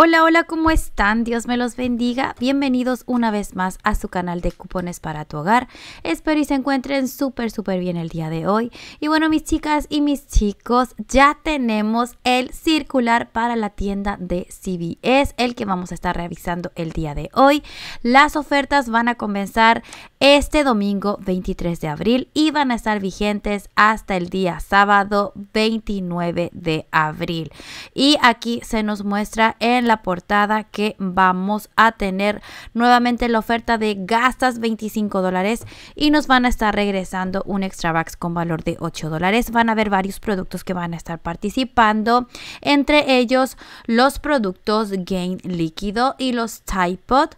Hola, hola, ¿cómo están? Dios me los bendiga. Bienvenidos una vez más a su canal de cupones para tu hogar. Espero y se encuentren súper, súper bien el día de hoy. Y bueno, mis chicas y mis chicos, ya tenemos el circular para la tienda de CBS, el que vamos a estar revisando el día de hoy. Las ofertas van a comenzar este domingo 23 de abril y van a estar vigentes hasta el día sábado 29 de abril. Y aquí se nos muestra en la portada que vamos a tener nuevamente la oferta de gastas 25 dólares y nos van a estar regresando un extra bucks con valor de 8 dólares. Van a haber varios productos que van a estar participando, entre ellos los productos Gain líquido y los Tide Pod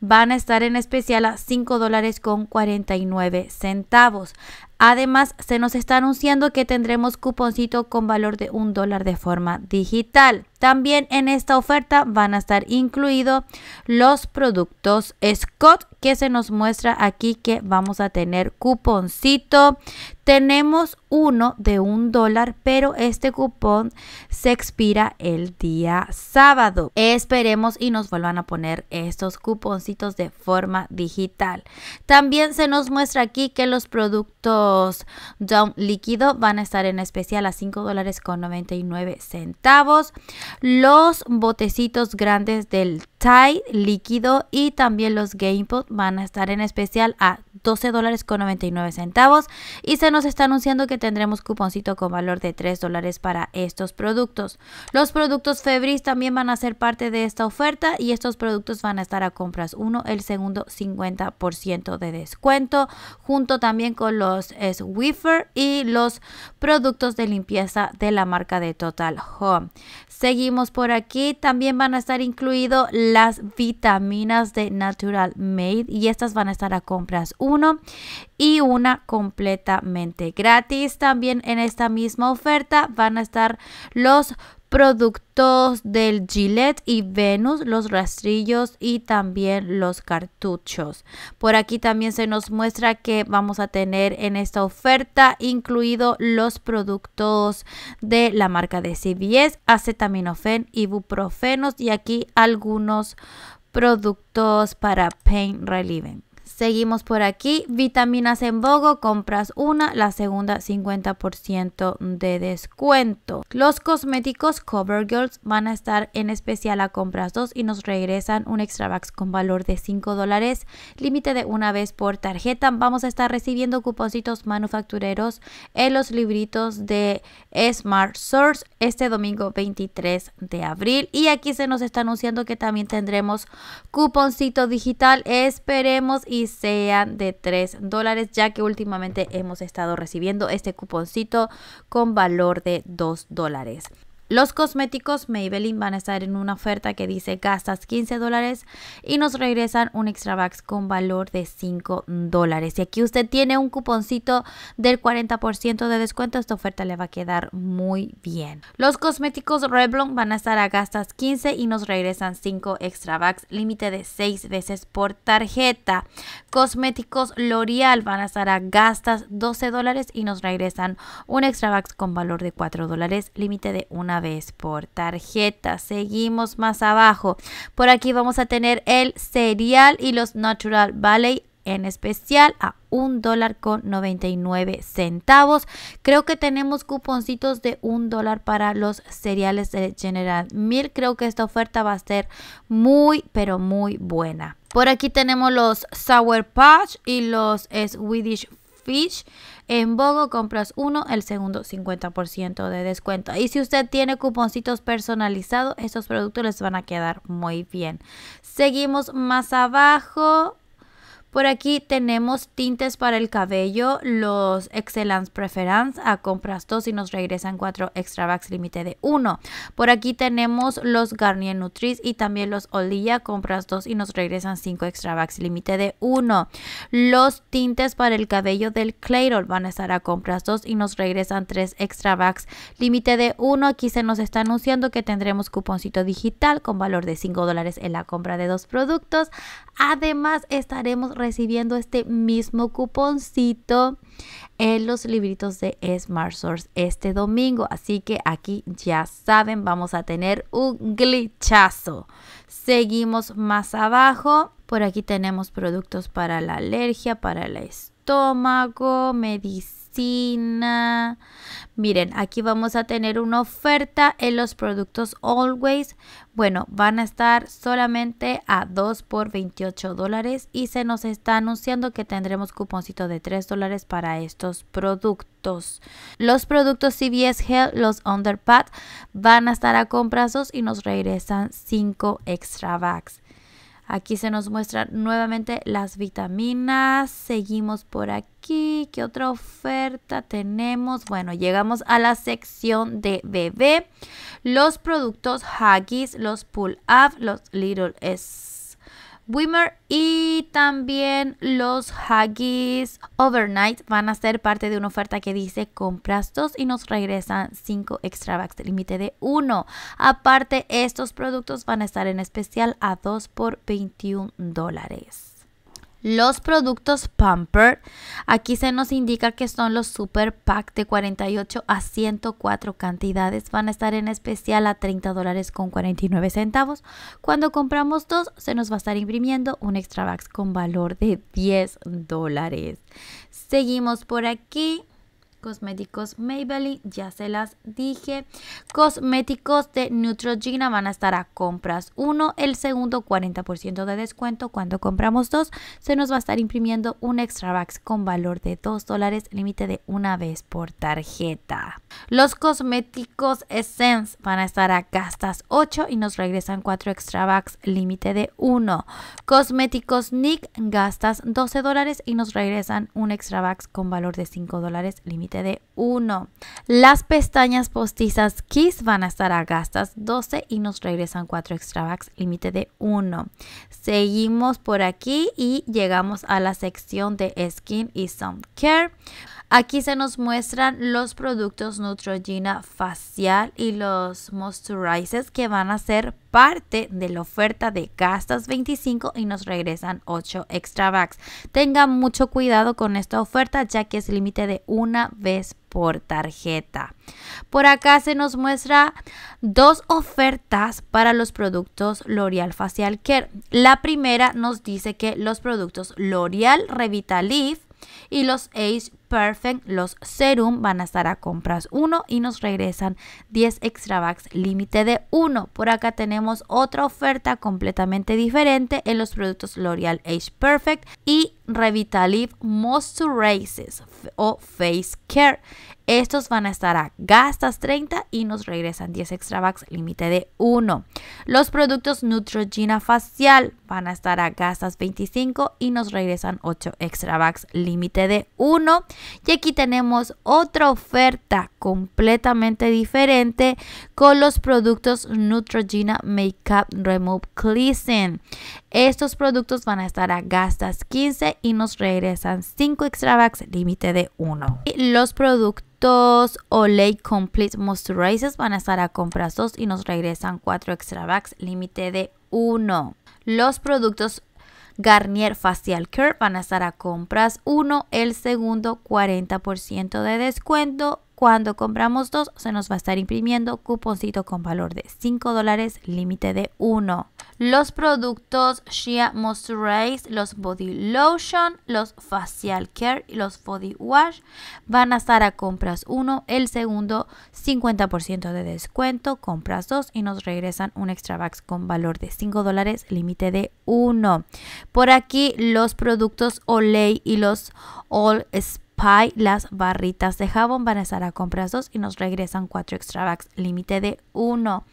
van a estar en especial a 5 dólares con 49 centavos. Además, se nos está anunciando que tendremos cuponcito con valor de un dólar de forma digital. También en esta oferta van a estar incluidos los productos Scott que se nos muestra aquí que vamos a tener cuponcito. Tenemos uno de un dólar, pero este cupón se expira el día sábado. Esperemos y nos vuelvan a poner estos cuponcitos de forma digital. También se nos muestra aquí que los productos Down líquido van a estar en especial a 5 dólares con 99 centavos. Los botecitos grandes del Tide líquido y también los Gamepod van a estar en especial a 12 dólares con 99 centavos y se nos está anunciando que tendremos cuponcito con valor de 3 dólares para estos productos. Los productos Febris también van a ser parte de esta oferta y estos productos van a estar a compras 1, el segundo 50% de descuento, junto también con los Swiffer y los productos de limpieza de la marca de Total Home. Seguimos por aquí, también van a estar incluidos las vitaminas de Natural Made y estas van a estar a compras 1 y una completamente gratis. También en esta misma oferta van a estar los productos del Gillette y Venus, los rastrillos y también los cartuchos. Por aquí también se nos muestra que vamos a tener en esta oferta incluido los productos de la marca de CVS, acetaminofen ibuprofenos y aquí algunos productos para pain relieving. Seguimos por aquí. Vitaminas en Bogo, compras una, la segunda 50% de descuento. Los cosméticos Covergirls van a estar en especial a compras dos y nos regresan un extra bucks con valor de 5 dólares, límite de una vez por tarjeta. Vamos a estar recibiendo cuponcitos manufactureros en los libritos de Smart Source este domingo 23 de abril. Y aquí se nos está anunciando que también tendremos cuponcito digital. Esperemos y sean de 3 dólares, ya que últimamente hemos estado recibiendo este cuponcito con valor de 2 dólares. Los cosméticos Maybelline van a estar en una oferta que dice gastas 15 dólares y nos regresan un extra bucks con valor de 5 dólares. Y aquí usted tiene un cuponcito del 40% de descuento. Esta oferta le va a quedar muy bien. Los cosméticos Revlon van a estar a gastas 15 y nos regresan 5 extra bucks, límite de 6 veces por tarjeta. Cosméticos L'Oreal van a estar a gastas 12 dólares y nos regresan un extra bucks con valor de 4 dólares, límite de una vez por tarjeta. Seguimos más abajo. Por aquí vamos a tener el cereal y los Natural Valley en especial a un dólar con 99 centavos. Creo que tenemos cuponcitos de un dólar para los cereales de General Milk. Creo que esta oferta va a ser muy, pero muy buena. Por aquí tenemos los Sour Patch y los Swedish Fish en Bogo compras uno, el segundo 50% de descuento. Y si usted tiene cuponcitos personalizados, estos productos les van a quedar muy bien. Seguimos más abajo. Por aquí tenemos tintes para el cabello, los Excellence Preference a compras 2 y nos regresan 4 Extra Bags límite de 1. Por aquí tenemos los Garnier Nutris y también los Olilla compras 2 y nos regresan 5 Extra Bags límite de 1. Los tintes para el cabello del Clairol van a estar a compras 2 y nos regresan 3 Extra Bags límite de 1. Aquí se nos está anunciando que tendremos cuponcito digital con valor de 5 dólares en la compra de dos productos. Además estaremos recibiendo este mismo cuponcito en los libritos de Smart Source este domingo. Así que aquí ya saben, vamos a tener un glitchazo. Seguimos más abajo. Por aquí tenemos productos para la alergia, para el estómago, medicina Miren, aquí vamos a tener una oferta en los productos Always. Bueno, van a estar solamente a 2 por 28 dólares y se nos está anunciando que tendremos cuponcito de 3 dólares para estos productos. Los productos CVS Health, los Underpad, van a estar a comprasos y nos regresan 5 extra bags. Aquí se nos muestran nuevamente las vitaminas. Seguimos por aquí. ¿Qué otra oferta tenemos? Bueno, llegamos a la sección de bebé. Los productos Huggies, los Pull Up, los Little S Wimmer y también los Huggies Overnight van a ser parte de una oferta que dice compras dos y nos regresan cinco extra bags, límite de uno. Aparte, estos productos van a estar en especial a 2 por 21 dólares. Los productos Pamper, aquí se nos indica que son los Super Pack de 48 a 104 cantidades, van a estar en especial a 30 dólares con 49 centavos. Cuando compramos dos, se nos va a estar imprimiendo un extra box con valor de 10 dólares. Seguimos por aquí cosméticos Maybelline, ya se las dije. Cosméticos de Neutrogena van a estar a compras 1, el segundo 40% de descuento. Cuando compramos dos, se nos va a estar imprimiendo un extra box con valor de 2 dólares, límite de una vez por tarjeta. Los cosméticos Essence van a estar a gastas 8 y nos regresan 4 extra bucks, límite de 1. Cosméticos Nick gastas 12 dólares y nos regresan un extra bucks con valor de 5 dólares, límite de 1. Las pestañas postizas Kiss van a estar a gastas 12 y nos regresan 4 extra bucks, límite de 1. Seguimos por aquí y llegamos a la sección de Skin y Some Care. Aquí se nos muestran los productos Neutrogena facial y los moisturizers que van a ser parte de la oferta de gastas 25 y nos regresan 8 extra bags. Tengan mucho cuidado con esta oferta ya que es límite de una vez por tarjeta. Por acá se nos muestra dos ofertas para los productos L'Oreal Facial Care. La primera nos dice que los productos L'Oreal Revitalift y los Age Perfect, los Serum van a estar a compras 1 y nos regresan 10 extra bucks límite de 1. Por acá tenemos otra oferta completamente diferente en los productos L'Oreal Age Perfect y Revitalive Races o Face Care. Estos van a estar a gastas 30 y nos regresan 10 extra bucks límite de 1. Los productos Neutrogena Facial van a estar a gastas 25 y nos regresan 8 extra bucks límite de 1. Y aquí tenemos otra oferta completamente diferente con los productos Neutrogena Makeup Remove Cleansing. Estos productos van a estar a gastas 15 y nos regresan 5 extra bags, límite de 1. Los productos Olay Complete Moisturizers van a estar a compras 2 y nos regresan 4 extra bags, límite de 1. Los productos Garnier Facial Care van a estar a compras 1, el segundo 40% de descuento cuando compramos dos, se nos va a estar imprimiendo cuponcito con valor de 5 dólares, límite de 1. Los productos Shea Moisturize, los Body Lotion, los Facial Care y los Body Wash van a estar a compras 1, el segundo 50% de descuento, compras 2 y nos regresan un extra box con valor de 5 dólares, límite de 1. Por aquí los productos Olay y los All Space. Pie, las barritas de jabón van a estar a compras 2 y nos regresan 4 extra bags, límite de 1.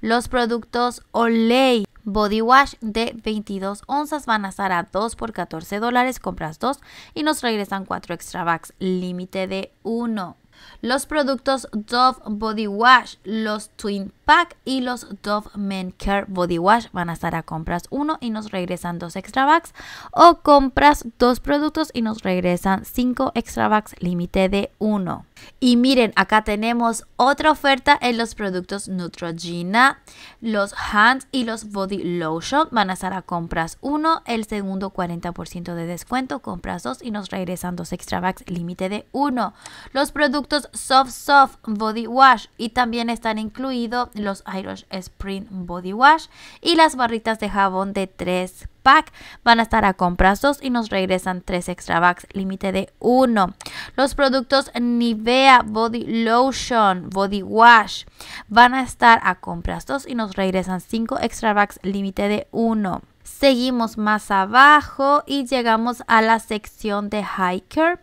Los productos Olay Body Wash de 22 onzas van a estar a 2 por 14 dólares, compras 2 y nos regresan 4 extra bags, límite de 1. Los productos Dove Body Wash, los Twin pack y los Dove Men Care Body Wash van a estar a compras uno y nos regresan 2 extra bags o compras dos productos y nos regresan 5 extra bags límite de 1. Y miren, acá tenemos otra oferta en los productos Neutrogena, los Hands y los Body Lotion van a estar a compras 1, el segundo 40% de descuento, compras 2 y nos regresan 2 extra bags límite de 1. Los productos Soft Soft Body Wash y también están incluidos los Irish Spring Body Wash y las barritas de jabón de 3 pack van a estar a compras 2 y nos regresan 3 extra bags límite de 1. Los productos Nivea Body Lotion, Body Wash van a estar a compras 2 y nos regresan 5 extra bags límite de 1. Seguimos más abajo y llegamos a la sección de Hiker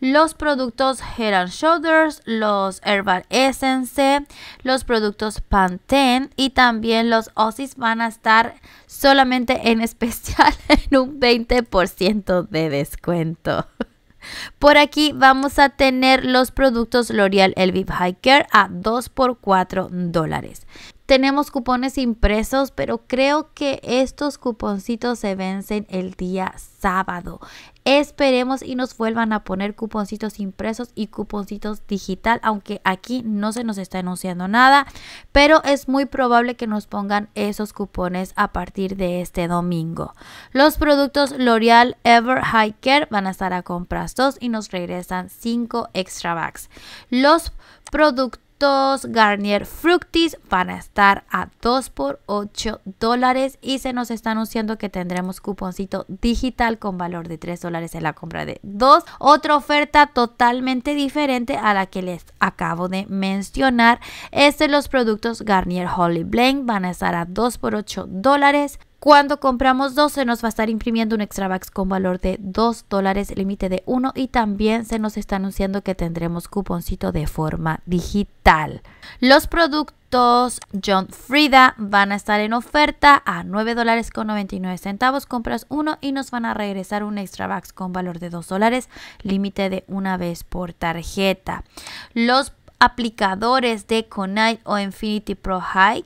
los productos Head Shoulders, los Herbal Essence, los productos Pantene y también los Osis van a estar solamente en especial en un 20% de descuento. Por aquí vamos a tener los productos L'Oreal Elvive High Care a 2 por 4 dólares. Tenemos cupones impresos, pero creo que estos cuponcitos se vencen el día sábado. Esperemos y nos vuelvan a poner cuponcitos impresos y cuponcitos digital, aunque aquí no se nos está anunciando nada, pero es muy probable que nos pongan esos cupones a partir de este domingo. Los productos L'Oreal Ever High Care van a estar a compras 2 y nos regresan 5 extra bags. Los productos Garnier Fructis van a estar a 2 por 8 dólares y se nos está anunciando que tendremos cuponcito digital con valor de 3 dólares en la compra de 2. Otra oferta totalmente diferente a la que les acabo de mencionar es de los productos Garnier Holy Blank van a estar a 2 por 8 dólares. Cuando compramos 12 nos va a estar imprimiendo un extra bucks con valor de 2 dólares, límite de 1 y también se nos está anunciando que tendremos cuponcito de forma digital. Los productos John Frida van a estar en oferta a nueve dólares con 99 centavos, compras uno y nos van a regresar un extra bucks con valor de 2 dólares, límite de una vez por tarjeta. Los aplicadores de Conite o Infinity Pro High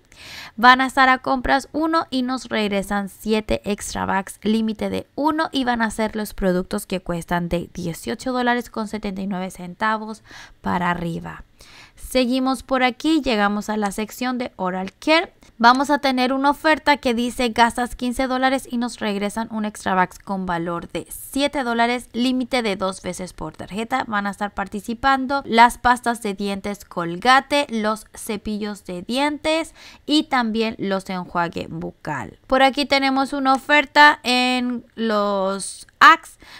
van a estar a compras 1 y nos regresan 7 extra bucks límite de 1 y van a ser los productos que cuestan de 18 dólares con 79 centavos para arriba. Seguimos por aquí, llegamos a la sección de Oral Care vamos a tener una oferta que dice gastas 15 dólares y nos regresan un extra bucks con valor de 7 dólares, límite de dos veces por tarjeta. Van a estar participando las pastas de dientes colgate, los cepillos de dientes y también los enjuague bucal. Por aquí tenemos una oferta en los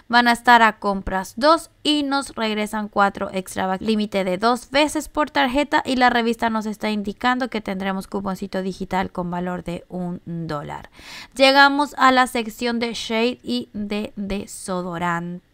van a estar a compras 2 y nos regresan 4 extra Límite de 2 veces por tarjeta y la revista nos está indicando que tendremos cuponcito digital con valor de un dólar. Llegamos a la sección de shade y de desodorante.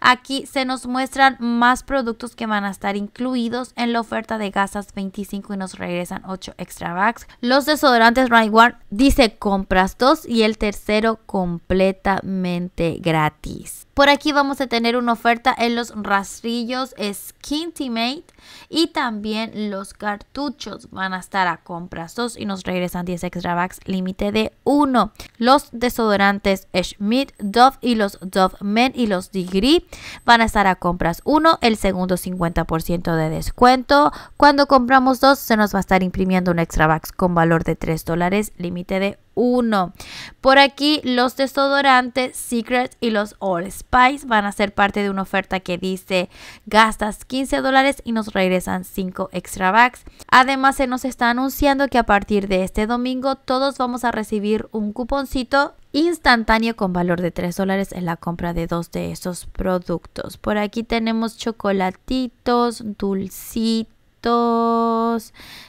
Aquí se nos muestran más productos que van a estar incluidos en la oferta de gasas 25 y nos regresan 8 extra bags. Los desodorantes Running dice compras 2 y el tercero completamente gratis. Por aquí vamos a tener una oferta en los rastrillos Skintimate y también los cartuchos van a estar a compras 2 y nos regresan 10 extra bucks límite de 1. Los desodorantes Schmidt, Dove y los Dove Men y los Degree van a estar a compras 1, el segundo 50% de descuento. Cuando compramos dos se nos va a estar imprimiendo un extra bucks con valor de 3 dólares límite de uno. Por aquí los desodorantes Secret y los All Spice van a ser parte de una oferta que dice gastas 15 dólares y nos regresan 5 extra bags. Además se nos está anunciando que a partir de este domingo todos vamos a recibir un cuponcito instantáneo con valor de 3 dólares en la compra de dos de esos productos. Por aquí tenemos chocolatitos, dulcitos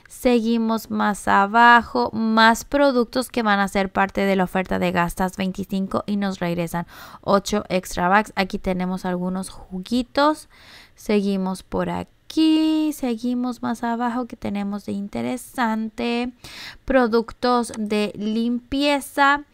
Seguimos más abajo, más productos que van a ser parte de la oferta de gastas 25 y nos regresan 8 extra bucks. Aquí tenemos algunos juguitos. Seguimos por aquí seguimos más abajo que tenemos de interesante productos de limpieza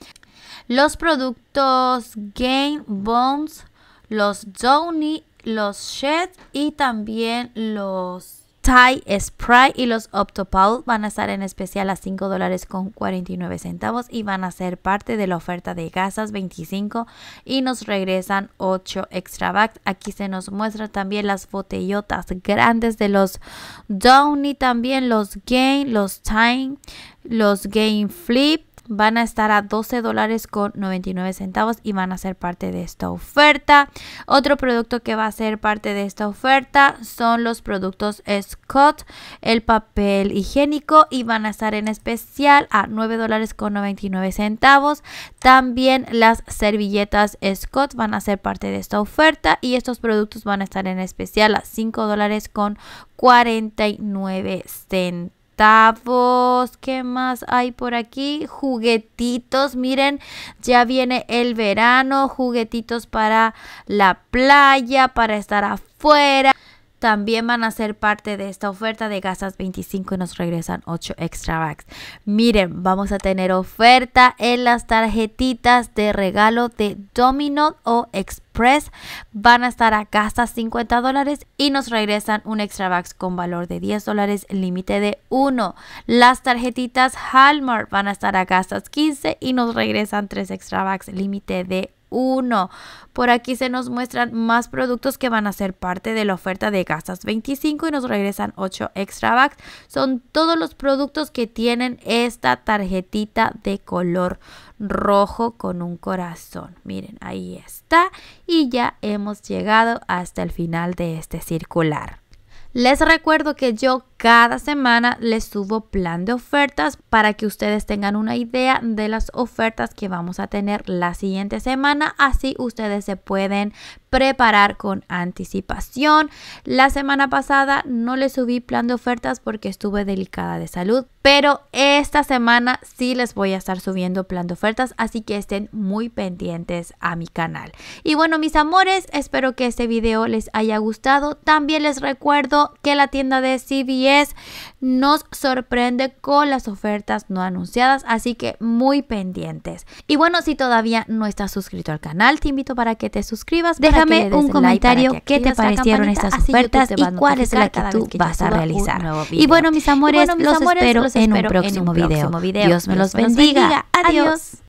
los productos Gain Bones los Downy los Shed y también los Thai Sprite y los OptoPowl van a estar en especial a $5.49 dólares con 49 centavos y van a ser parte de la oferta de gasas 25 y nos regresan 8 extra bags. Aquí se nos muestran también las botellotas grandes de los Downy, también los Gain, los Time, los Gain Flip van a estar a 12 dólares con 99 centavos y van a ser parte de esta oferta. Otro producto que va a ser parte de esta oferta son los productos Scott, el papel higiénico y van a estar en especial a 9 con 99 centavos. También las servilletas Scott van a ser parte de esta oferta y estos productos van a estar en especial a 5 con 49 tapos ¿Qué más hay por aquí? Juguetitos, miren, ya viene el verano, juguetitos para la playa, para estar afuera también van a ser parte de esta oferta de gastas 25 y nos regresan 8 extra bags. Miren, vamos a tener oferta en las tarjetitas de regalo de Domino o Express. Van a estar a gastas 50 dólares y nos regresan un extra bags con valor de 10 dólares, límite de 1. Las tarjetitas Hallmark van a estar a gastas 15 y nos regresan 3 extra bags, límite de 1 uno Por aquí se nos muestran más productos que van a ser parte de la oferta de gastas 25 y nos regresan 8 extra bucks. Son todos los productos que tienen esta tarjetita de color rojo con un corazón. Miren, ahí está. Y ya hemos llegado hasta el final de este circular. Les recuerdo que yo cada semana les subo plan de ofertas para que ustedes tengan una idea de las ofertas que vamos a tener la siguiente semana. Así ustedes se pueden preparar con anticipación. La semana pasada no les subí plan de ofertas porque estuve delicada de salud, pero esta semana sí les voy a estar subiendo plan de ofertas, así que estén muy pendientes a mi canal. Y bueno, mis amores, espero que este video les haya gustado. También les recuerdo que la tienda de CBN nos sorprende con las ofertas no anunciadas, así que muy pendientes. Y bueno, si todavía no estás suscrito al canal, te invito para que te suscribas. Déjame un comentario qué te parecieron estas ofertas y cuál es la que tú vas a realizar. Y bueno, mis amores, los, espero en un próximo, video. Dios me los bendiga. Adiós.